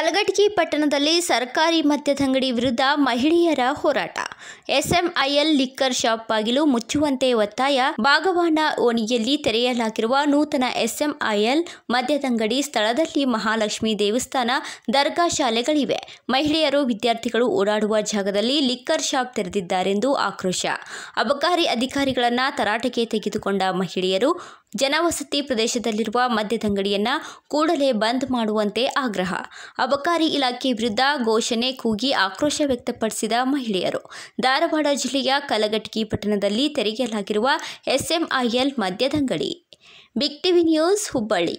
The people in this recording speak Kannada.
ಕಲಘಟಗಿ ಪಟ್ಟಣದಲ್ಲಿ ಸರ್ಕಾರಿ ಮದ್ಯದಂಗಡಿ ವಿರುದ್ಧ ಮಹಿಳೆಯರ ಹೋರಾಟ ಎಸ್ಎಂಐಎಲ್ ಲಿಕ್ಕರ್ ಶಾಪ್ ಬಾಗಿಲು ಮುಚ್ಚುವಂತೆ ಒತ್ತಾಯ ಭಾಗವಾನ ಓಣಿಯಲ್ಲಿ ತೆರೆಯಲಾಗಿರುವ ನೂತನ ಎಸ್ಎಂಐಎಲ್ ಮದ್ಯದಂಗಡಿ ಸ್ಥಳದಲ್ಲಿ ಮಹಾಲಕ್ಷ್ಮಿ ದೇವಸ್ಥಾನ ದರ್ಗಾ ಶಾಲೆಗಳಿವೆ ಮಹಿಳೆಯರು ವಿದ್ಯಾರ್ಥಿಗಳು ಓಡಾಡುವ ಜಾಗದಲ್ಲಿ ಲಿಕ್ಕರ್ ಶಾಪ್ ತೆರೆದಿದ್ದಾರೆಂದು ಆಕ್ರೋಶ ಅಬಕಾರಿ ಅಧಿಕಾರಿಗಳನ್ನ ತರಾಟೆಗೆ ತೆಗೆದುಕೊಂಡ ಮಹಿಳೆಯರು ಜನವಸತಿ ಪ್ರದೇಶದಲ್ಲಿರುವ ಮದ್ಯದಂಗಡಿಯನ್ನ ಕೂಡಲೇ ಬಂದ್ ಮಾಡುವಂತೆ ಆಗ್ರಹ ಅಬಕಾರಿ ಇಲಾಖೆ ವಿರುದ್ಧ ಘೋಷಣೆ ಕೂಗಿ ಆಕ್ರೋಶ ವ್ಯಕ್ತಪಡಿಸಿದ ಮಹಿಳೆಯರು ಧಾರವಾಡ ಜಿಲ್ಲೆಯ ಕಲಘಟಕಿ ಪಟ್ಟಣದಲ್ಲಿ ತೆರೆಯಲಾಗಿರುವ ಎಸ್ಎಂಐಎಲ್ ಮದ್ಯದಂಗಡಿ ಬಿಗ್ ಟಿವಿ ನ್ಯೂಸ್ ಹುಬ್ಬಳ್ಳಿ